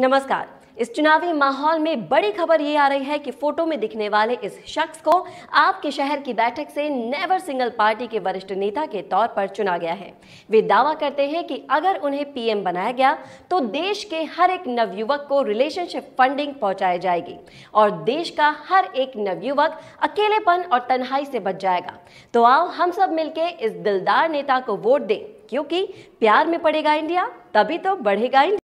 नमस्कार इस चुनावी माहौल में बड़ी खबर ये आ रही है कि फोटो में दिखने वाले इस शख्स को आपके शहर की बैठक से नेवर सिंगल पार्टी के वरिष्ठ नेता के तौर पर चुना गया है वे दावा करते हैं कि अगर उन्हें पीएम बनाया गया तो देश के हर एक नवयुवक को रिलेशनशिप फंडिंग पहुंचाई जाएगी और देश का हर एक नवयुवक अकेलेपन और तन्हाई से बच जाएगा तो आओ हम सब मिलकर इस दिलदार नेता को वोट दें क्योंकि प्यार में पड़ेगा इंडिया तभी तो बढ़ेगा इंडिया